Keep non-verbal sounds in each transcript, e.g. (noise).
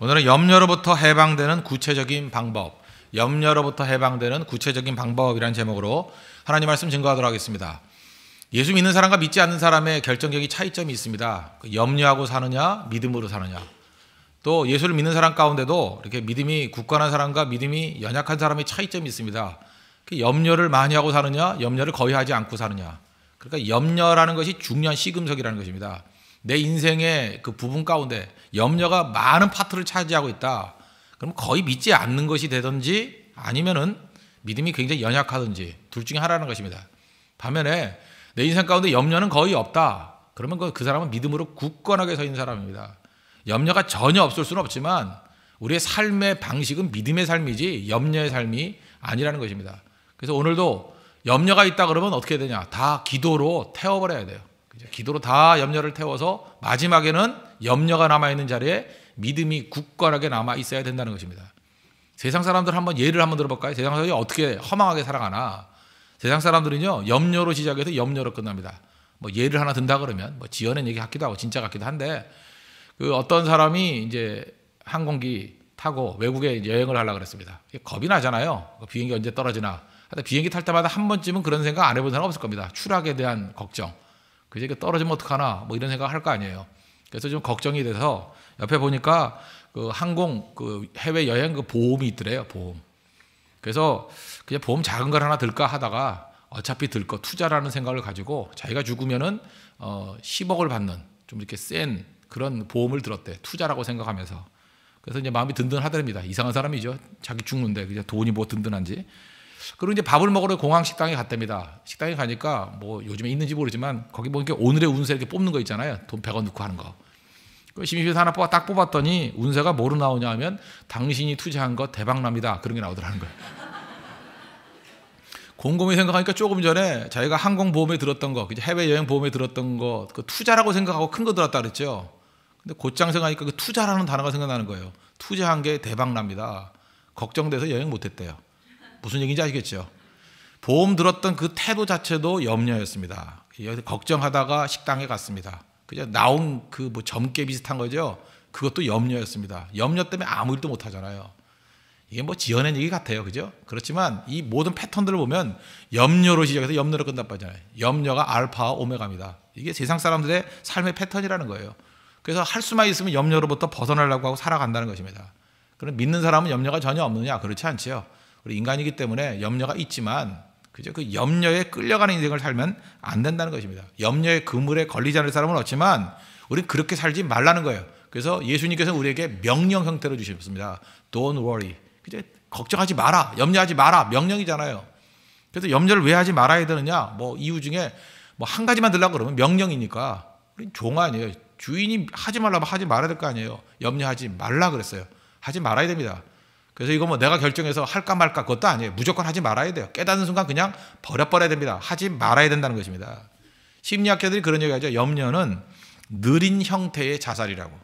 오늘은 염려로부터 해방되는 구체적인 방법, 염려로부터 해방되는 구체적인 방법이라는 제목으로 하나님 말씀 증거하도록 하겠습니다. 예수 믿는 사람과 믿지 않는 사람의 결정적인 차이점이 있습니다. 그 염려하고 사느냐, 믿음으로 사느냐. 또 예수를 믿는 사람 가운데도 이렇게 믿음이 굳건한 사람과 믿음이 연약한 사람의 차이점이 있습니다. 그 염려를 많이 하고 사느냐, 염려를 거의 하지 않고 사느냐. 그러니까 염려라는 것이 중요한 시금석이라는 것입니다. 내 인생의 그 부분 가운데 염려가 많은 파트를 차지하고 있다. 그럼 거의 믿지 않는 것이 되든지 아니면은 믿음이 굉장히 연약하든지 둘 중에 하라는 것입니다. 반면에 내 인생 가운데 염려는 거의 없다. 그러면 그, 그 사람은 믿음으로 굳건하게 서 있는 사람입니다. 염려가 전혀 없을 수는 없지만 우리의 삶의 방식은 믿음의 삶이지 염려의 삶이 아니라는 것입니다. 그래서 오늘도 염려가 있다 그러면 어떻게 해야 되냐? 다 기도로 태워버려야 돼요. 기도로 다 염려를 태워서 마지막에는 염려가 남아있는 자리에 믿음이 굳건하게 남아 있어야 된다는 것입니다. 세상 사람들 한번 예를 한번 들어볼까요? 세상 사람들이 어떻게 허망하게 살아가나? 세상 사람들은요, 염려로 시작해서 염려로 끝납니다. 뭐 예를 하나 든다 그러면 뭐 지어낸 얘기 같기도 하고 진짜 같기도 한데 그 어떤 사람이 이제 항공기 타고 외국에 여행을 하려 고 그랬습니다. 겁이 나잖아요. 그 비행기 언제 떨어지나. 하여튼 비행기 탈 때마다 한 번쯤은 그런 생각 안 해본 사람 없을 겁니다. 추락에 대한 걱정. 그제 이 떨어지면 어떡하나 뭐 이런 생각 할거 아니에요. 그래서 좀 걱정이 돼서 옆에 보니까 그 항공 그 해외 여행 그 보험이 있더래요 보험. 그래서 그냥 보험 작은 걸 하나 들까 하다가 어차피 들 거 투자라는 생각을 가지고 자기가 죽으면은 어 10억을 받는 좀 이렇게 센 그런 보험을 들었대 투자라고 생각하면서 그래서 이제 마음이 든든하더랍니다 이상한 사람이죠 자기 죽는데 그냥 돈이 뭐 든든한지 그리고 이제 밥을 먹으러 공항 식당에 갔답니다. 식당에 가니까 뭐 요즘에 있는지 모르지만 거기 보니까 뭐 오늘의 운세 이렇게 뽑는 거 있잖아요. 돈 100원 넣고 하는 거. 그 심의위에서 하나 뽑아 딱 뽑았더니 운세가 뭐로 나오냐 하면 당신이 투자한 거 대박납니다. 그런 게 나오더라는 거예요. (laughs) 곰곰이 생각하니까 조금 전에 자기가 항공보험에 들었던 거, 해외여행 보험에 들었던 거, 그 투자라고 생각하고 큰 거 들었다 그랬죠. 근데 곧장 생각하니까 그 투자라는 단어가 생각나는 거예요. 투자한 게 대박납니다. 걱정돼서 여행 못 했대요. 무슨 얘기인지 아시겠죠? 보험 들었던 그 태도 자체도 염려였습니다. 걱정하다가 식당에 갔습니다. 그냥 나온 그뭐 점괘 비슷한 거죠. 그것도 염려였습니다. 염려 때문에 아무 일도 못 하잖아요. 이게 뭐 지어낸 얘기 같아요. 그죠? 그렇지만 이 모든 패턴들을 보면 염려로 시작해서 염려로 끝나빠잖아요. 염려가 알파 오메가입니다. 이게 세상 사람들의 삶의 패턴이라는 거예요. 그래서 할 수만 있으면 염려로부터 벗어나려고 하고 살아간다는 것입니다. 그럼 믿는 사람은 염려가 전혀 없느냐? 그렇지 않지요. 우리 인간이기 때문에 염려가 있지만 그죠? 그 염려에 끌려가는 인생을 살면 안 된다는 것입니다. 염려의 그물에 걸리지 않을 사람은 없지만 우리 그렇게 살지 말라는 거예요. 그래서 예수님께서 우리에게 명령 형태로 주셨습니다. Don't worry. 그죠? 걱정하지 마라. 염려하지 마라. 명령이잖아요. 그래서 염려를 왜 하지 말아야 되느냐? 뭐 이유 중에 뭐 한 가지만 들라 그러면 명령이니까 우리 종 아니에요. 주인이 하지 말라면 하지 말아야 될 거 아니에요. 염려하지 말라 그랬어요. 하지 말아야 됩니다. 그래서 이거 뭐 내가 결정해서 할까 말까 그것도 아니에요. 무조건 하지 말아야 돼요. 깨닫는 순간 그냥 버려버려야 됩니다. 하지 말아야 된다는 것입니다. 심리학자들이 그런 얘기하죠. 염려는 느린 형태의 자살이라고.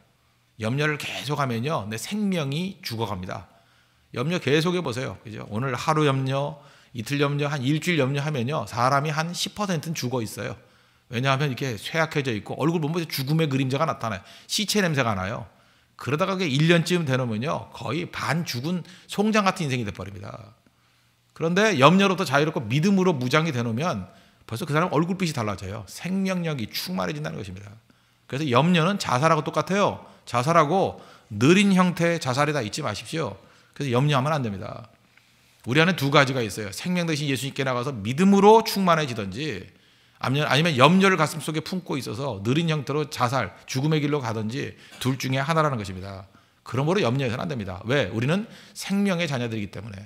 염려를 계속하면요, 내 생명이 죽어갑니다. 염려 계속 해보세요. 그죠? 오늘 하루 염려, 이틀 염려, 한 일주일 염려하면요, 사람이 한 10%는 죽어 있어요. 왜냐하면 이렇게 쇠약해져 있고 얼굴 보면 죽음의 그림자가 나타나요. 시체 냄새가 나요. 그러다가 그게 1년쯤 되놓으면요. 거의 반 죽은 송장 같은 인생이 돼버립니다. 그런데 염려로부터 자유롭고 믿음으로 무장이 되놓으면 벌써 그 사람 얼굴빛이 달라져요. 생명력이 충만해진다는 것입니다. 그래서 염려는 자살하고 똑같아요. 자살하고 느린 형태의 자살이다 잊지 마십시오. 그래서 염려하면 안 됩니다. 우리 안에 두 가지가 있어요. 생명 대신 예수님께 나가서 믿음으로 충만해지든지 아니면 염려를 가슴속에 품고 있어서 느린 형태로 자살, 죽음의 길로 가든지 둘 중에 하나라는 것입니다. 그러므로 염려해서는 안 됩니다. 왜? 우리는 생명의 자녀들이기 때문에.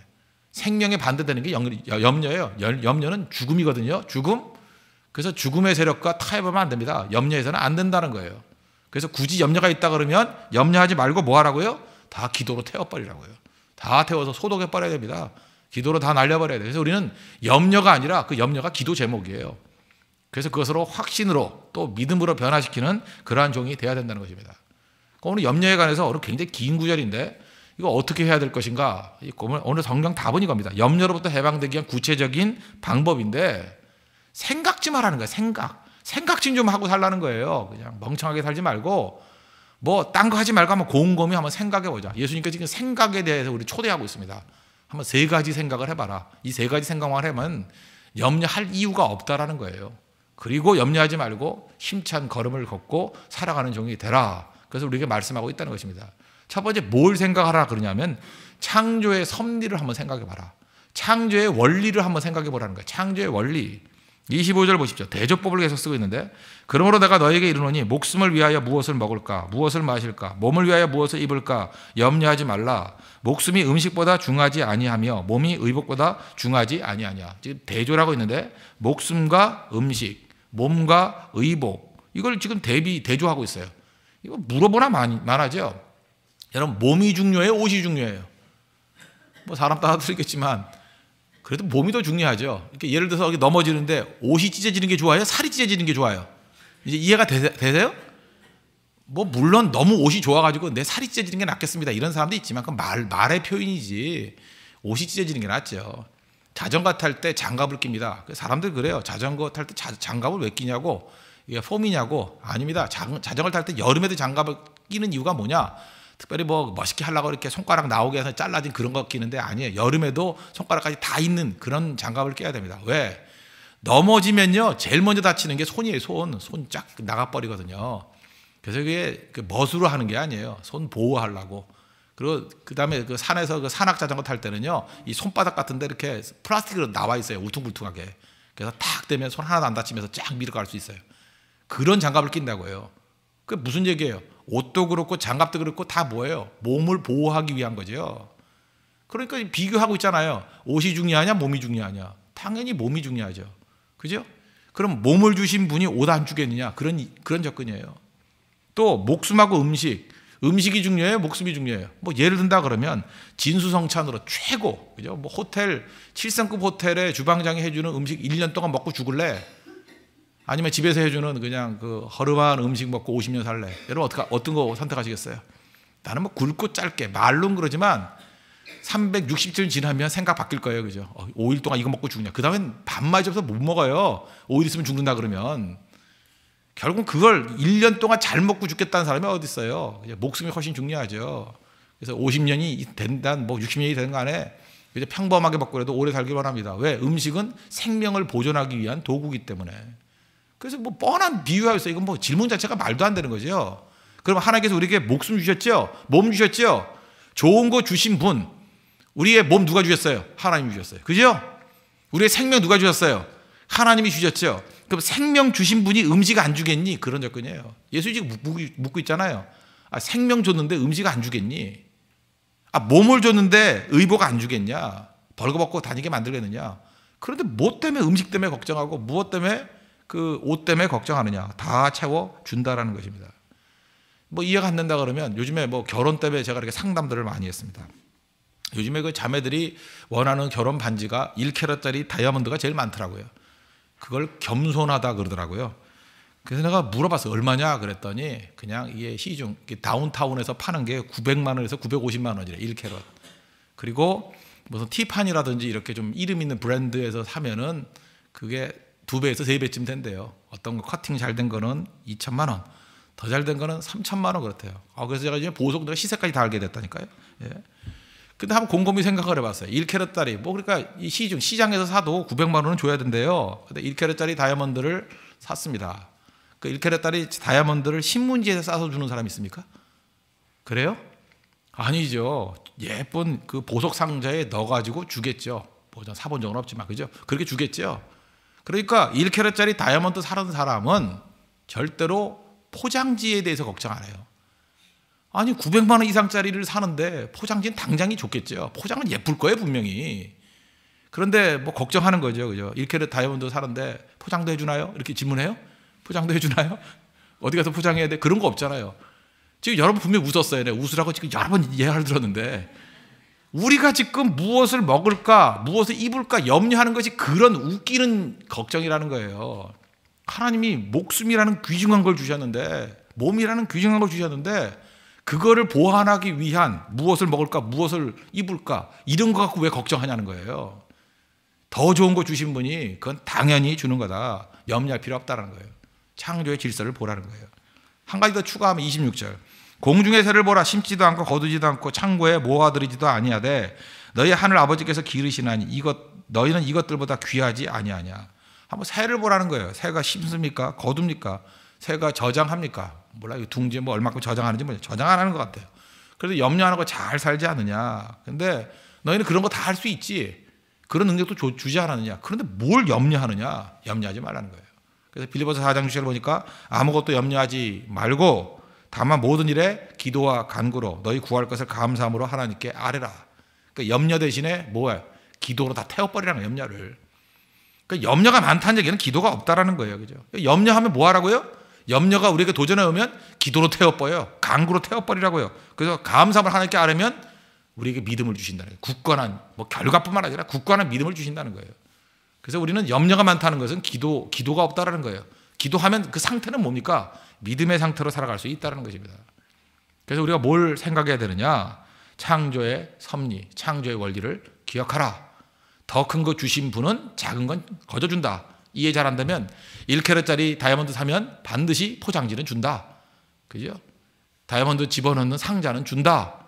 생명에 반대되는 게 염려예요. 염려는 죽음이거든요. 죽음. 그래서 죽음의 세력과 타협하면 안 됩니다. 염려해서는 안 된다는 거예요. 그래서 굳이 염려가 있다 그러면 염려하지 말고 뭐 하라고요? 다 기도로 태워버리라고요. 다 태워서 소독해버려야 됩니다. 기도로 다 날려버려야 돼요. 그래서 우리는 염려가 아니라 그 염려가 기도 제목이에요. 그래서 그것으로 확신으로 또 믿음으로 변화시키는 그러한 종이 되어야 된다는 것입니다. 오늘 염려에 관해서 오늘 굉장히 긴 구절인데 이거 어떻게 해야 될 것인가? 오늘 성경 답은 이겁니다. 염려로부터 해방되기 위한 구체적인 방법인데 생각 좀하는거예 생각. 생각 좀좀 하고 살라는 거예요. 그냥 멍청하게 살지 말고 뭐 딴 거 하지 말고 한번 곰곰이 한번 생각해 보자. 예수님께서 지금 생각에 대해서 우리 초대하고 있습니다. 한번 세 가지 생각을 해봐라. 이 세 가지 생각만 하면 염려할 이유가 없다라는 거예요. 그리고 염려하지 말고 힘찬 걸음을 걷고 살아가는 종이 되라. 그래서 우리에게 말씀하고 있다는 것입니다. 첫 번째 뭘 생각하라 그러냐면 창조의 섭리를 한번 생각해 봐라. 창조의 원리를 한번 생각해 보라는 거예요. 창조의 원리. 25절 보십시오. 대조법을 계속 쓰고 있는데 그러므로 내가 너에게 이르노니 목숨을 위하여 무엇을 먹을까 무엇을 마실까 몸을 위하여 무엇을 입을까 염려하지 말라 목숨이 음식보다 중하지 아니하며 몸이 의복보다 중하지 아니하냐. 지금 대조라고 있는데 목숨과 음식 몸과 의복 이걸 지금 대비 대조하고 있어요. 이거 물어보나 많이 죠 여러분 몸이 중요해요, 옷이 중요해요. 뭐 사람 따라 다겠지만 그래도 몸이 더 중요하죠. 이렇게 예를 들어서 넘어지는데 옷이 찢어지는 게 좋아요, 살이 찢어지는 게 좋아요. 이제 이해가 되세요? 뭐 물론 너무 옷이 좋아가지고 내 살이 찢어지는 게 낫겠습니다. 이런 사람도 있지만 그 말 말의 표현이지 옷이 찢어지는 게 낫죠. 자전거 탈 때 장갑을 낍니다. 그 사람들 그래요. 자전거 탈 때 장갑을 왜 끼냐고 이게 폼이냐고 아닙니다. 자, 전거 탈 때 여름에도 장갑을 끼는 이유가 뭐냐? 특별히 뭐 멋있게 하려고 이렇게 손가락 나오게 해서 잘라진 그런 거 끼는데 아니에요. 여름에도 손가락까지 다 있는 그런 장갑을 껴야 됩니다. 왜? 넘어지면요. 제일 먼저 다치는 게 손이에요. 손. 손 쫙 나가버리거든요. 그래서 이게 그 멋으로 하는 게 아니에요. 손 보호하려고. 그리고 그다음에 그 산에서 그 산악 자전거 탈 때는요. 이 손바닥 같은데 이렇게 플라스틱으로 나와 있어요. 울퉁불퉁하게. 그래서 탁 되면 손 하나도 안 다치면서 쫙 밀어 갈수 있어요. 그런 장갑을 낀다고요. 그게 무슨 얘기예요? 옷도 그렇고 장갑도 그렇고 다 뭐예요? 몸을 보호하기 위한 거죠. 그러니까 비교하고 있잖아요. 옷이 중요하냐 몸이 중요하냐. 당연히 몸이 중요하죠. 그죠? 그럼 몸을 주신 분이 옷 안 주겠느냐? 그런 그런 접근이에요. 또 목숨하고 음식 음식이 중요해요? 목숨이 중요해요? 뭐 예를 든다 그러면 진수성찬으로 최고, 그죠? 뭐 호텔, 7성급 호텔에 주방장이 해주는 음식 1년 동안 먹고 죽을래? 아니면 집에서 해주는 그냥 그 허름한 음식 먹고 50년 살래? 여러분, 어떡하, 어떤 거 선택하시겠어요? 나는 뭐 굵고 짧게, 말론 그러지만 367일 지나면 생각 바뀔 거예요, 그죠? 어, 5일 동안 이거 먹고 죽냐? 그 다음엔 밥맛이 없어서 못 먹어요. 5일 있으면 죽는다 그러면. 결국 그걸 1년 동안 잘 먹고 죽겠다는 사람이 어디 있어요? 목숨이 훨씬 중요하죠. 그래서 50년이 된단 뭐 60년이 되는 간에 이제 평범하게 먹고라도 오래 살기 원합니다. 왜? 음식은 생명을 보존하기 위한 도구이기 때문에. 그래서 뭐 뻔한 비유하어요 이건 뭐 질문 자체가 말도 안 되는 거죠. 그럼 하나님께서 우리에게 목숨 주셨죠? 몸 주셨죠? 좋은 거 주신 분, 우리의 몸 누가 주셨어요? 하나님 주셨어요. 그죠? 우리의 생명 누가 주셨어요? 하나님이 주셨죠. 그럼 생명 주신 분이 음식 안 주겠니? 그런 접근이에요. 예수 지금 묻고 있잖아요. 아, 생명 줬는데 음식 안 주겠니? 아, 몸을 줬는데 의복 안 주겠냐? 벌거벗고 다니게 만들겠느냐? 그런데 뭐 때문에 음식 때문에 걱정하고 무엇 때문에 그 옷 때문에 걱정하느냐? 다 채워 준다라는 것입니다. 뭐 이해가 안 된다 그러면 요즘에 뭐 결혼 때문에 제가 이렇게 상담들을 많이 했습니다. 요즘에 그 자매들이 원하는 결혼 반지가 1캐럿짜리 다이아몬드가 제일 많더라고요. 그걸 겸손하다 그러더라고요. 그래서 내가 물어봤어요. 얼마냐? 그랬더니 그냥 이게 시중 다운타운에서 파는 게 900만 원에서 950만 원이래. 1캐럿. 그리고 무슨 티판이라든지 이렇게 좀 이름 있는 브랜드에서 사면은 그게 두 배에서 세 배쯤 된대요. 어떤 거 커팅 잘 된 거는 2천만 원, 더 잘 된 거는 3천만 원 그렇대요. 아 그래서 제가 이제 보석 내가 시세까지 다 알게 됐다니까요. 예. 근데 한번 곰곰이 생각을 해봤어요. 1캐럿짜리 뭐 그러니까 이 시중 시장에서 사도 900만 원은 줘야 된대요. 근데 1캐럿짜리 다이아몬드를 샀습니다. 그 1캐럿짜리 다이아몬드를 신문지에 싸서 주는 사람 있습니까? 그래요? 아니죠. 예쁜 그 보석 상자에 넣어가지고 주겠죠. 뭐 사본 적은 없지만 그죠? 그렇게 주겠죠. 그러니까 1캐럿짜리 다이아몬드 사는 사람은 절대로 포장지에 대해서 걱정 안 해요. 아니 900만 원 이상짜리를 사는데 포장지는 당장이 좋겠죠. 포장은 예쁠 거예요 분명히. 그런데 뭐 걱정하는 거죠, 그죠? 1캐럿 다이아몬드 사는데 포장도 해주나요? 이렇게 질문해요? 포장도 해주나요? (laughs) 어디 가서 포장해야 돼? 그런 거 없잖아요. 지금 여러분 분명히 웃었어요. 네. 웃으라고 지금 여러 번 예화를 들었는데 우리가 지금 무엇을 먹을까, 무엇을 입을까 염려하는 것이 그런 웃기는 걱정이라는 거예요. 하나님이 목숨이라는 귀중한 걸 주셨는데 몸이라는 귀중한 걸 주셨는데 그거를 보완하기 위한 무엇을 먹을까, 무엇을 입을까, 이런 것 갖고 왜 걱정하냐는 거예요. 더 좋은 거 주신 분이 그건 당연히 주는 거다. 염려할 필요 없다는 거예요. 창조의 질서를 보라는 거예요. 한 가지 더 추가하면 26절. 공중의 새를 보라 심지도 않고 거두지도 않고 창고에 모아들이지도 아니하되 너희 하늘 아버지께서 기르시나니 이것 너희는 이것들보다 귀하지 아니하냐. 한번 새를 보라는 거예요. 새가 심습니까? 거둡니까? 새가 저장합니까? 몰라 이 둥지에 뭐 얼마큼 저장하는지 뭐 저장 안 하는 것 같아요. 그래서 염려 안 하고 잘 살지 않느냐. 근데 너희는 그런 거 다 할 수 있지. 그런 능력도 조, 주지 않았느냐. 그런데 뭘 염려하느냐? 염려하지 말라는 거예요. 그래서 빌리버스 4장 6절을 보니까 아무것도 염려하지 말고 다만 모든 일에 기도와 간구로 너희 구할 것을 감사함으로 하나님께 아뢰라. 그러니까 염려 대신에 뭐야? 기도로 다 태워버리라는 거예요, 염려를. 그러니까 염려가 많다는 얘기는 기도가 없다라는 거예요. 그죠? 염려하면 뭐 하라고요? 염려가 우리에게 도전해 오면 기도로 태워버려요. 강구로 태워버리라고요. 그래서 감사함을 하나님께 아뢰면 우리에게 믿음을 주신다는 거예요. 굳건한 뭐 결과뿐만 아니라 굳건한 믿음을 주신다는 거예요. 그래서 우리는 염려가 많다는 것은 기도 기도가 없다라는 거예요. 기도하면 그 상태는 뭡니까? 믿음의 상태로 살아갈 수 있다는 것입니다. 그래서 우리가 뭘 생각해야 되느냐? 창조의 섭리, 창조의 원리를 기억하라. 더 큰 거 주신 분은 작은 건 거저 준다. 이해 잘 한다면 1캐럿짜리 다이아몬드 사면 반드시 포장지는 준다. 그죠? 다이아몬드 집어넣는 상자는 준다.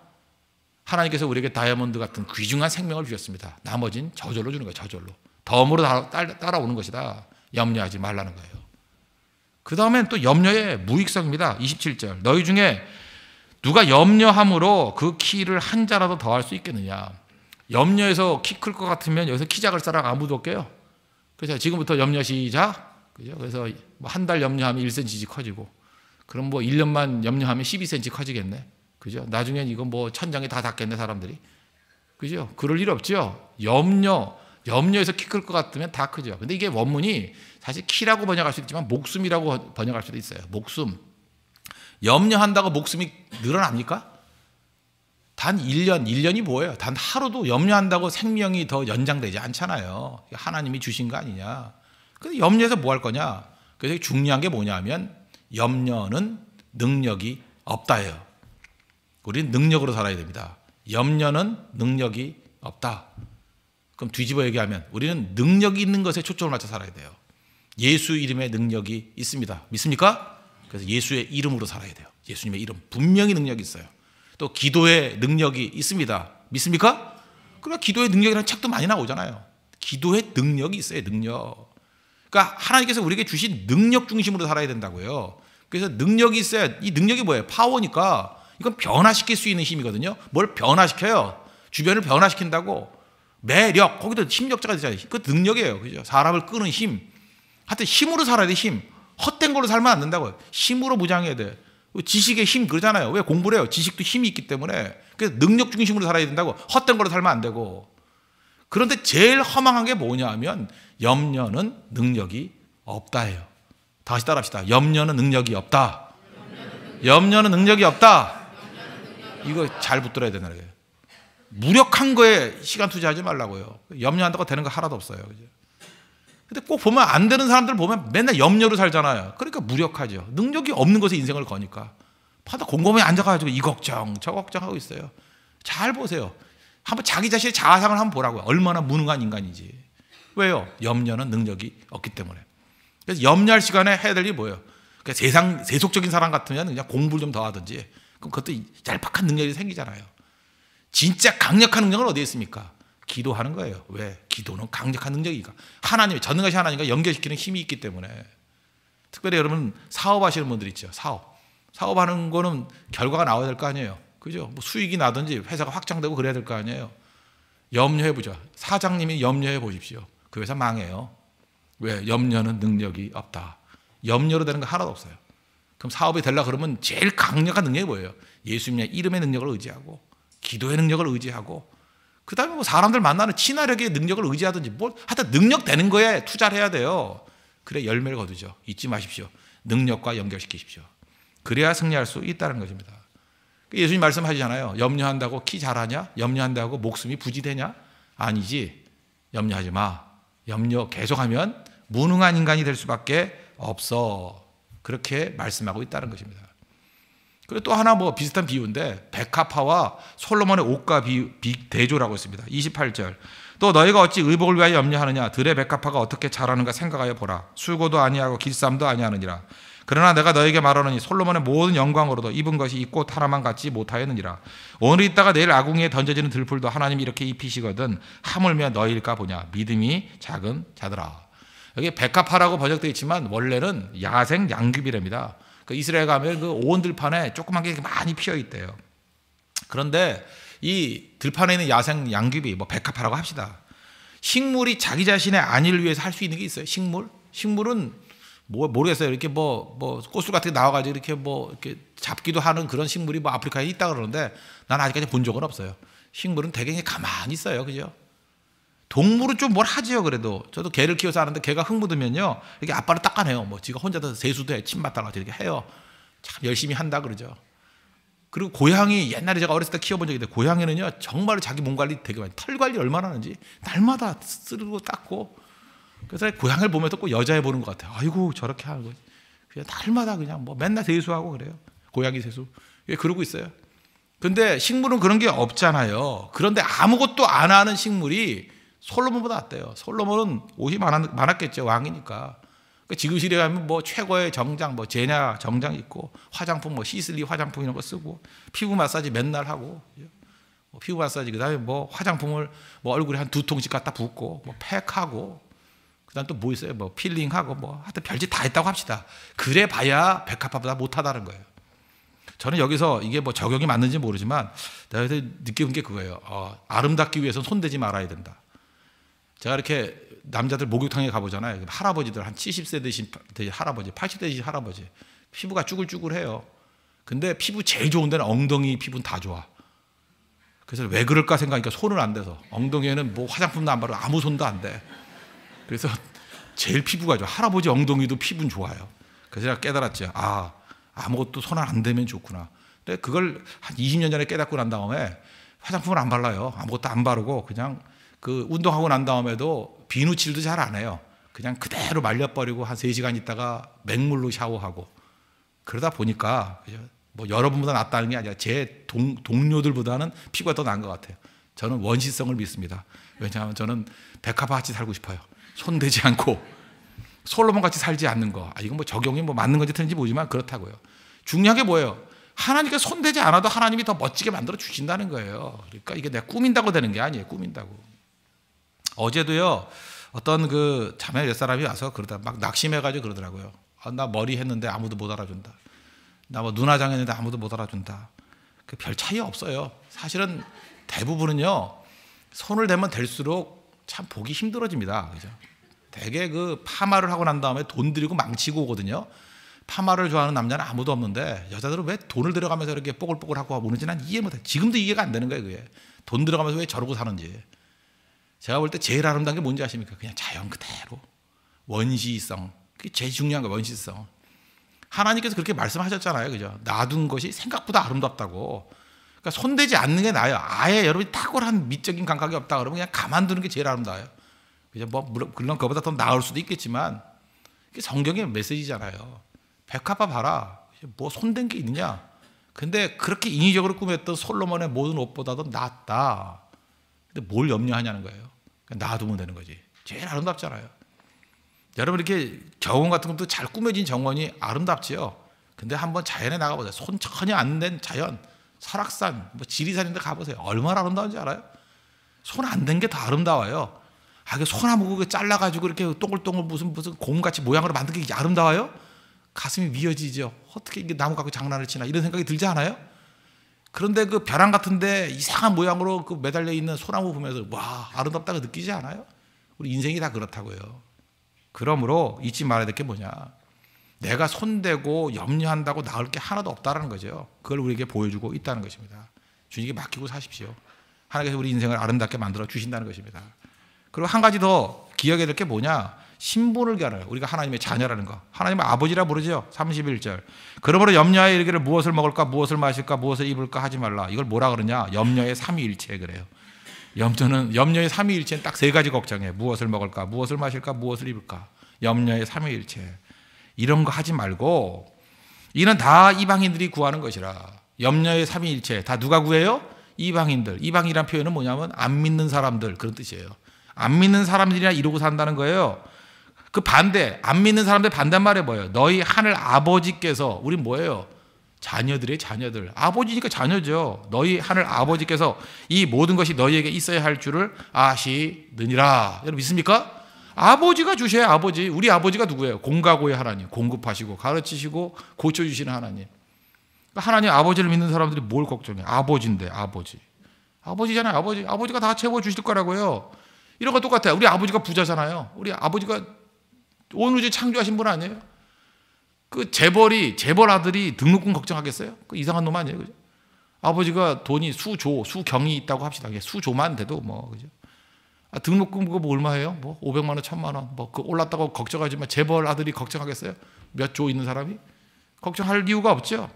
하나님께서 우리에게 다이아몬드 같은 귀중한 생명을 주셨습니다. 나머진 저절로 주는 거예요. 저절로. 덤으로 따라오는 것이다. 염려하지 말라는 거예요. 그 다음엔 또 염려의 무익성입니다. 27절. 너희 중에 누가 염려함으로 그 키를 한 자라도 더 할 수 있겠느냐. 염려해서 키 클 것 같으면 여기서 키 작을 사람 아무도 없게요. 그래서 지금부터 염려 시작. 그죠? 그래서 뭐 한 달 염려하면 1 c m 커지고, 그럼 뭐 1년만 염려하면 12cm 커지겠네. 그죠? 나중엔 이거 뭐 천장에 다 닿겠네, 사람들이. 그죠? 그럴 일 없죠? 염려, 염려해서 키 클 것 같으면 다 크죠. 근데 이게 원문이 사실 키라고 번역할 수 있지만 목숨이라고 번역할 수도 있어요. 목숨. 염려한다고 목숨이 늘어납니까? 단 1년, 1년이 뭐예요? 단 하루도 염려한다고 생명이 더 연장되지 않잖아요. 하나님이 주신 거 아니냐. 그래서 염려해서 뭐 할 거냐? 그래서 중요한 게 뭐냐면 염려는 능력이 없다예요. 우리는 능력으로 살아야 됩니다. 염려는 능력이 없다. 그럼 뒤집어 얘기하면 우리는 능력이 있는 것에 초점을 맞춰 살아야 돼요. 예수 이름의 능력이 있습니다. 믿습니까? 그래서 예수의 이름으로 살아야 돼요. 예수님의 이름 분명히 능력이 있어요. 또 기도의 능력이 있습니다. 믿습니까? 그러니까 기도의 능력이라는 책도 많이 나오잖아요. 기도의 능력이 있어요, 능력. 그러니까 하나님께서 우리에게 주신 능력 중심으로 살아야 된다고요. 그래서 능력이 있어야 이 능력이 뭐예요? 파워니까 이건 변화시킬 수 있는 힘이거든요. 뭘 변화시켜요? 주변을 변화시킨다고 매력 거기도 힘력자가 되잖아요. 그 능력이에요, 그죠? 사람을 끄는 힘. 하여튼 힘으로 살아야 돼 힘. 헛된 걸로 살면 안 된다고요. 힘으로 무장해야 돼. 지식의 힘 그러잖아요. 왜 공부를 해요? 지식도 힘이 있기 때문에. 그래서 능력 중심으로 살아야 된다고 헛된 걸로 살면 안 되고. 그런데 제일 허망한 게 뭐냐 하면 염려는 능력이 없다해요 다시 따라 합시다. 염려는 능력이 없다. 염려는 능력이 없다. 이거 잘 붙들어야 되나 는거요 무력한 거에 시간 투자하지 말라고요. 염려한다고 되는 거 하나도 없어요. 그죠? 근데 꼭 보면 안 되는 사람들 보면 맨날 염려로 살잖아요. 그러니까 무력하죠. 능력이 없는 것에 인생을 거니까. 바도 곰곰이 앉아가지고 이 걱정, 저 걱정하고 있어요. 잘 보세요. 한번 자기 자신의 자아상을 한번 보라고요. 얼마나 무능한 인간인지. 왜요? 염려는 능력이 없기 때문에. 그래서 염려할 시간에 해야 될 일이 뭐예요? 그러니까 세상, 세속적인 사람 같으면 그냥 공부를 좀 더 하든지. 그럼 그것도 얄팍한 능력이 생기잖아요. 진짜 강력한 능력은 어디에 있습니까? 기도하는 거예요. 왜? 기도는 강력한 능력이니까. 하나님이 전능 하신 하나님과 연결시키는 힘이 있기 때문에. 특별히 여러분 사업하시는 분들 있죠. 사업. 사업하는 거는 결과가 나와야 될 거 아니에요. 그죠? 뭐 수익이 나든지 회사가 확장되고 그래야 될 거 아니에요. 염려해 보자. 사장님이 염려해 보십시오. 그 회사 망해요. 왜? 염려는 능력이 없다. 염려로 되는 거 하나도 없어요. 그럼 사업이 되려 그러면 제일 강력한 능력이 뭐예요? 예수님의 이름의 능력을 의지하고 기도의 능력을 의지하고 그 다음에 뭐 사람들 만나는 친화력의 능력을 의지하든지 뭘, 하여튼 능력 되는 거에 투자를 해야 돼요. 그래 열매를 거두죠. 잊지 마십시오. 능력과 연결시키십시오. 그래야 승리할 수 있다는 것입니다. 그 예수님 말씀하시잖아요. 염려한다고 키 잘하냐? 염려한다고 목숨이 부지되냐? 아니지. 염려하지 마. 염려 계속하면 무능한 인간이 될 수밖에 없어. 그렇게 말씀하고 있다는 것입니다. 그리고 또 하나 뭐 비슷한 비유인데 백합화와 솔로몬의 옷과 비, 비, 대조라고 있습니다. 28절. 또 너희가 어찌 의복을 위하여 염려하느냐 들의 백합화가 어떻게 자라는가 생각하여 보라. 술고도 아니하고 길쌈도 아니하느니라. 그러나 내가 너에게 말하느니 솔로몬의 모든 영광으로도 입은 것이 있고 타라만 갖지 못하였느니라. 오늘 있다가 내일 아궁이에 던져지는 들풀도 하나님이 이렇게 입히시거든 하물며 너일까 보냐. 믿음이 작은 자들아. 여기 백합화라고 번역되어 있지만 원래는 야생 양귀비랍니다. 그 이스라엘 가면 그 오원 들판에 조그만 게 많이 피어 있대요. 그런데 이 들판에 있는 야생 양귀비, 뭐 백합화라고 합시다. 식물이 자기 자신의 안위를 위해서 할 수 있는 게 있어요. 식물. 식물은 뭐 모르겠어요. 이렇게 뭐뭐 꽃술 같은 게 나와가지고 이렇게 뭐 이렇게 잡기도 하는 그런 식물이 뭐 아프리카에 있다 그러는데 난 아직까지 본 적은 없어요. 식물은 대개 가만히 있어요, 그죠? 동물은 좀 뭘 하지요 그래도 저도 개를 키워서 하는데 개가 흙 묻으면요 이렇게 아빠를 닦아내요 뭐 지가 혼자 서 세수도 해침 맞다가 이렇게 해요 참 열심히 한다 그러죠 그리고 고양이 옛날에 제가 어렸을 때 키워본 적이 있는데 고양이는요 정말 자기 몸 관리 되게 많이 털 관리 얼마나 하는지 날마다 쓰고 르 닦고 그래서 고양이를 보면 또 꼭 여자애 보는 것 같아요 아이고 저렇게 하고 그냥 날마다 그냥 뭐 맨날 세수하고 그래요 고양이 세수 예, 그러고 있어요 근데 식물은 그런 게 없잖아요 그런데 아무것도 안 하는 식물이 솔로몬보다 낫대요. 솔로몬은 옷이 많았, 겠죠 왕이니까. 그지금시대에 그러니까 가면 뭐 최고의 정장, 뭐 제냐 정장 입고 화장품 뭐 시슬리 화장품 이런 거 쓰고 피부 마사지 맨날 하고 예. 뭐 피부 마사지 그다음에 뭐 화장품을 뭐 얼굴에 한 두 통씩 갖다 붓고 뭐 팩하고 그다음 또 뭐 있어요? 뭐 필링하고 뭐 하여튼 별짓 다 했다고 합시다. 그래 봐야 백합화보다 못하다는 거예요. 저는 여기서 이게 뭐 적용이 맞는지 모르지만 내가 느끼는 게 그거예요. 어, 아름답기 위해서는 손대지 말아야 된다. 제가 이렇게 남자들 목욕탕에 가보잖아요. 할아버지들 한 70세 되신 할아버지, 8 0세 되신 할아버지. 피부가 쭈글쭈글해요. 근데 피부 제일 좋은 데는 엉덩이 피부는 다 좋아. 그래서 왜 그럴까 생각하니까 손을 안 대서. 엉덩이에는 뭐 화장품도 안 바르고 아무 손도 안 돼. 그래서 제일 피부가 좋아. 할아버지 엉덩이도 피부는 좋아요. 그래서 제가 깨달았죠. 아, 아무것도 손안 대면 좋구나. 근데 그걸 한 20년 전에 깨닫고 난 다음에 화장품을 안 발라요. 아무것도 안 바르고 그냥 그 운동하고 난 다음에도 비누칠도 잘 안 해요. 그냥 그대로 말려버리고 한 3시간 있다가 맹물로 샤워하고 그러다 보니까 뭐 여러분보다 낫다는 게 아니라 제 동, 동료들보다는 피부가 더 나은 것 같아요. 저는 원시성을 믿습니다. 왜냐하면 저는 백합화 같이 살고 싶어요. 손대지 않고 솔로몬 같이 살지 않는 거. 아, 이건 뭐 적용이 뭐 맞는 건지 틀린지 모르지만 그렇다고요. 중요한 게 뭐예요? 하나님께 손대지 않아도 하나님이 더 멋지게 만들어 주신다는 거예요. 그러니까 이게 내가 꾸민다고 되는 게 아니에요. 꾸민다고. 어제도요 어떤 그 자매 몇 사람이 와서 그러다 막 낙심해가지고 그러더라고요. 아, 나 머리 했는데 아무도 못 알아준다. 나 뭐 눈화 장했는데 아무도 못 알아준다. 그 별 차이 없어요. 사실은 대부분은요 손을 대면 될수록 참 보기 힘들어집니다. 그죠? 되게 그 파마를 하고 난 다음에 돈 들이고 망치고 오거든요. 파마를 좋아하는 남자는 아무도 없는데 여자들은 왜 돈을 들여가면서 이렇게 뽀글뽀글하고 오는지 난 이해 못해. 지금도 이해가 안 되는 거예요, 그게. 돈 들어가면서 왜 저러고 사는지. 제가 볼 때 제일 아름다운 게 뭔지 아십니까? 그냥 자연 그대로. 원시성. 그게 제일 중요한 거 원시성. 하나님께서 그렇게 말씀하셨잖아요. 그죠? 놔둔 것이 생각보다 아름답다고. 그러니까 손대지 않는 게 나아요. 아예 여러분이 탁월한 미적인 감각이 없다 그러면 그냥 가만두는 게 제일 아름다워요. 그죠? 뭐, 물론 그보다 더 나을 수도 있겠지만, 그게 성경의 메시지잖아요. 백합화 봐라. 뭐 손댄 게 있느냐? 근데 그렇게 인위적으로 꾸몄던 솔로몬의 모든 옷보다도 낫다. 근데 뭘 염려하냐는 거예요. 그러니까 놔두면 되는 거지. 제일 아름답잖아요. 여러분 이렇게 정원 같은 것도 잘 꾸며진 정원이 아름답지요. 근데 한번 자연에 나가보세요. 손 전혀 안된 자연, 설악산, 뭐 지리산인데 가보세요. 얼마나 아름다운지 알아요? 손 안 된게더 아름다워요. 아, 그 소나무 그 잘라가지고 이렇게 동글동글 무슨 무슨 곰같이 모양으로 만든 게 아름다워요? 가슴이 미어지죠. 어떻게 이게 나무 갖고 장난을 치나 이런 생각이 들지 않아요? 그런데 그 벼랑 같은데 이상한 모양으로 그 매달려 있는 소나무 보면서 와 아름답다고 느끼지 않아요? 우리 인생이 다 그렇다고요. 그러므로 잊지 말아야 될 게 뭐냐? 내가 손대고 염려한다고 나을 게 하나도 없다라는 거죠. 그걸 우리에게 보여주고 있다는 것입니다. 주님께 맡기고 사십시오. 하나님께서 우리 인생을 아름답게 만들어 주신다는 것입니다. 그리고 한 가지 더 기억해야 될 게 뭐냐? 신분을 겨누요 우리가 하나님의 자녀라는 거. 하나님의 아버지라 부르죠. 31절. 그러므로 염려하여 이르기를 무엇을 먹을까, 무엇을 마실까, 무엇을 입을까 하지 말라. 이걸 뭐라 그러냐? 염려의 삼위일체 그래요. 염려는 염려의 삼위일체는 딱 세 가지 걱정해. 무엇을 먹을까, 무엇을 마실까, 무엇을 입을까. 염려의 삼위일체. 이런 거 하지 말고 이는 다 이방인들이 구하는 것이라. 염려의 삼위일체 다 누가 구해요? 이방인들. 이방이란 표현은 뭐냐면 안 믿는 사람들 그런 뜻이에요. 안 믿는 사람들이나 이러고 산다는 거예요. 그 반대, 안 믿는 사람들 반대말해 뭐예요? 너희 하늘 아버지께서, 우리 뭐예요? 자녀들의 자녀들. 아버지니까 자녀죠. 너희 하늘 아버지께서 이 모든 것이 너희에게 있어야 할 줄을 아시느니라. 여러분 믿습니까? 아버지가 주셔야 아버지. 우리 아버지가 누구예요? 공가고의 하나님. 공급하시고, 가르치시고, 고쳐주시는 하나님. 그러니까 하나님 아버지를 믿는 사람들이 뭘 걱정해? 아버지인데, 아버지. 아버지잖아요, 아버지. 아버지가 다 채워주실 거라고요. 이런 거 똑같아요. 우리 아버지가 부자잖아요. 우리 아버지가 온 우주 창조하신 분 아니에요? 그 재벌이 재벌 아들이 등록금 걱정하겠어요? 그 이상한 놈 아니에요, 그죠? 아버지가 돈이 수조, 수경이 있다고 합시다. 수조만 돼도 뭐 그죠? 아, 등록금 그거 뭐 얼마예요? 뭐 500만 원, 1만 원. 뭐 그 올랐다고 걱정하지만 재벌 아들이 걱정하겠어요? 몇 조 있는 사람이? 걱정할 이유가 없죠.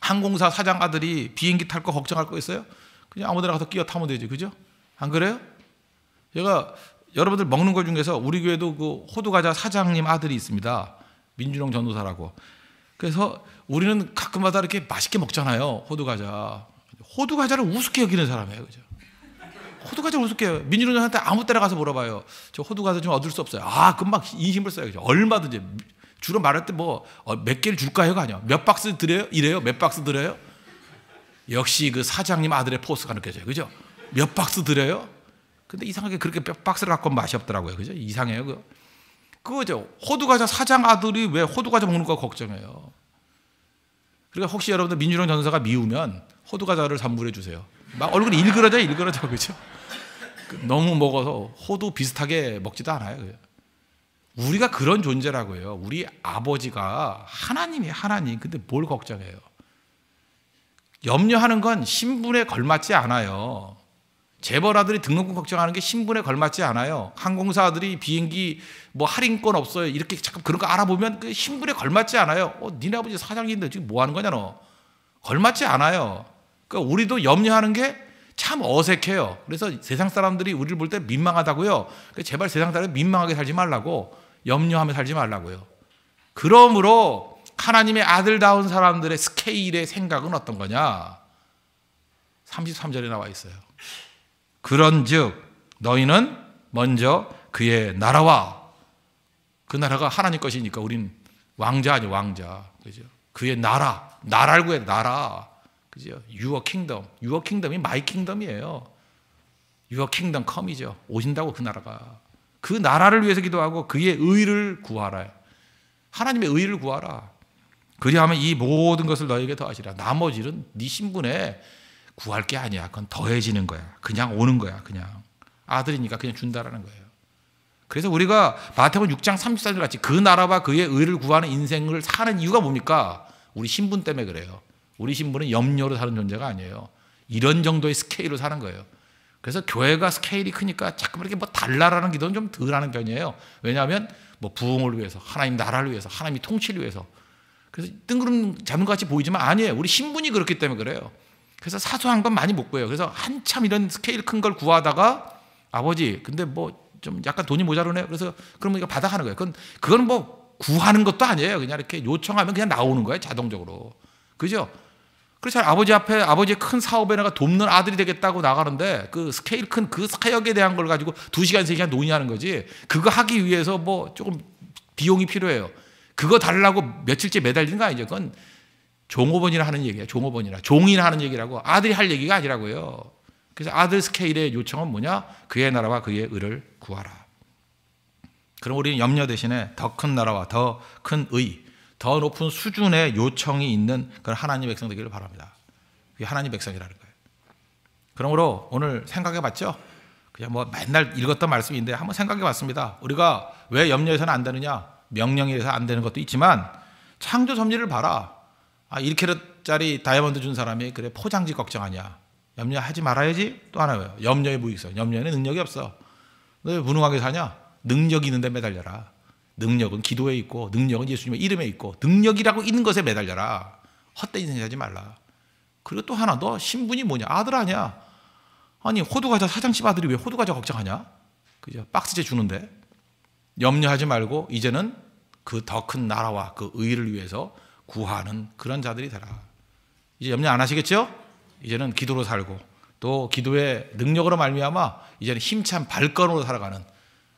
항공사 사장 아들이 비행기 탈 거 걱정할 거 있어요? 그냥 아무 데나 가서 끼어 타면 되지. 그죠? 안 그래요? 제가 여러분들 먹는 것 중에서 우리 교회도 그 호두과자 사장님 아들이 있습니다. 민준홍 전도사라고. 그래서 우리는 가끔마다 이렇게 맛있게 먹잖아요. 호두과자. 호두과자를 우습게 여기는 사람이에요. 그죠? 호두과자 우습게. 민준홍 전한테 아무 때나 가서 물어봐요. 저 호두과자 좀 얻을 수 없어요. 아, 금방 이 힘을 써요. 그죠? 얼마든지. 주로 말할 때 뭐몇 어, 개를 줄까요가 아니요몇 박스 드려요? 이래요? 몇 박스 드려요? 역시 그 사장님 아들의 포스가 느껴져요. 그죠? 몇 박스 드려요? 근데 이상하게 그렇게 박스를 갖고 맛이 없더라고요. 그죠? 이상해요. 그거. 그거죠. 호두과자 사장 아들이 왜 호두과자 먹는가 걱정해요. 그러니까 혹시 여러분들 민주당 전사가 미우면 호두과자를 선물해 주세요. 막 얼굴이 일그러져 일그러져 그죠? 그 너무 먹어서 호두 비슷하게 먹지도 않아요. 그죠? 우리가 그런 존재라고 해요. 우리 아버지가 하나님이 하나님. 근데 뭘 걱정해요? 염려하는 건 신분에 걸맞지 않아요. 재벌아들이 등록금 걱정하는 게 신분에 걸맞지 않아요. 항공사들이 비행기 뭐 할인권 없어요. 이렇게 자꾸 그런 거 알아보면 그 신분에 걸맞지 않아요. 어, 니네 아버지 사장인데 지금 뭐 하는 거냐 너. 걸맞지 않아요. 그러니까 우리도 염려하는 게 참 어색해요. 그래서 세상 사람들이 우리를 볼 때 민망하다고요. 그러니까 제발 세상 사람들 민망하게 살지 말라고 염려하며 살지 말라고요. 그러므로 하나님의 아들다운 사람들의 스케일의 생각은 어떤 거냐? 33절에 나와 있어요. 그런즉 너희는 먼저 그의 나라와 그 나라가 하나님 것이니까 우린 왕자 아니 왕자. 그죠? 그의 나라, 나라라고해 나라. 그죠? 유어 킹덤. 유어 킹덤이 마이 킹덤이에요. 유어 킹덤 컴이죠. 오신다고 그 나라가. 그 나라를 위해서 기도하고 그의 의를 구하라. 하나님의 의를 구하라. 그리하면 이 모든 것을 너에게 더하시라. 나머지는 네 신분에 구할 게 아니야. 그건 더해지는 거야. 그냥 오는 거야. 그냥. 아들이니까 그냥 준다라는 거예요. 그래서 우리가 마태복음 6장 34절 같이 그 나라와 그의 의를 구하는 인생을 사는 이유가 뭡니까? 우리 신분 때문에 그래요. 우리 신분은 염려로 사는 존재가 아니에요. 이런 정도의 스케일로 사는 거예요. 그래서 교회가 스케일이 크니까 자꾸 이렇게 뭐 달라라는 기도는 좀 덜 하는 편이에요. 왜냐하면 뭐 부흥을 위해서, 하나님 나라를 위해서, 하나님 통치를 위해서. 그래서 뜬구름 잡는 것 같이 보이지만 아니에요. 우리 신분이 그렇기 때문에 그래요. 그래서 사소한 건 많이 못 구해요. 그래서 한참 이런 스케일 큰 걸 구하다가 아버지, 근데 뭐 좀 약간 돈이 모자르네. 그래서 그러면 이거 받아 가는 거예요. 그건 그건 뭐 구하는 것도 아니에요. 그냥 이렇게 요청하면 그냥 나오는 거예요. 자동적으로. 그죠? 그래서 아버지 앞에 아버지큰 사업에 내가 돕는 아들이 되겠다고 나가는데 그 스케일 큰 그 사역에 대한 걸 가지고 두 시간 세 시간 논의하는 거지. 그거 하기 위해서 뭐 조금 비용이 필요해요. 그거 달라고 며칠째 매달리는 거 아니죠. 그건 종업원이라 하는 얘기예요. 종업원이라. 종이라 하는 얘기라고 아들이 할 얘기가 아니라고요. 그래서 아들 스케일의 요청은 뭐냐? 그의 나라와 그의 의를 구하라. 그럼 우리는 염려 대신에 더 큰 나라와 더 큰 의, 더 높은 수준의 요청이 있는 그런 하나님 백성 되기를 바랍니다. 그게 하나님 백성이라는 거예요. 그러므로 오늘 생각해 봤죠? 그냥 뭐 맨날 읽었던 말씀인데 한번 생각해 봤습니다. 우리가 왜 염려해서는 안 되느냐? 명령이의서안 되는 것도 있지만 창조 섭리를 봐라. 아, 1캐럿짜리 다이아몬드 준 사람이 그래 포장지 걱정하냐. 염려하지 말아야지. 또 하나 왜요? 염려의 무익성. 염려는 능력이 없어. 너 무능하게 사냐? 능력이 있는데 매달려라. 능력은 기도에 있고 능력은 예수님의 이름에 있고 능력이라고 있는 것에 매달려라. 헛된 인생 하지 말라. 그리고 또 하나 너 신분이 뭐냐? 아들 아니야. 아니 호두과자 사장집 아들이 왜 호두과자 걱정하냐? 그죠? 박스째 주는데 염려하지 말고 이제는 그 더 큰 나라와 그 의를 위해서 구하는 그런 자들이 되라. 이제 염려 안 하시겠죠? 이제는 기도로 살고 또 기도의 능력으로 말미암아 이제는 힘찬 발걸음으로 살아가는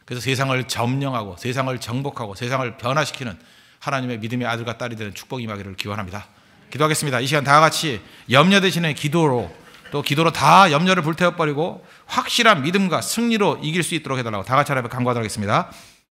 그래서 세상을 점령하고 세상을 정복하고 세상을 변화시키는 하나님의 믿음의 아들과 딸이 되는 축복이 임하기를 기원합니다. 기도하겠습니다. 이 시간 다 같이 염려 대신에 기도로 또 기도로 다 염려를 불태워버리고 확실한 믿음과 승리로 이길 수 있도록 해달라고 다 같이 하나님 간구하도록 하겠습니다.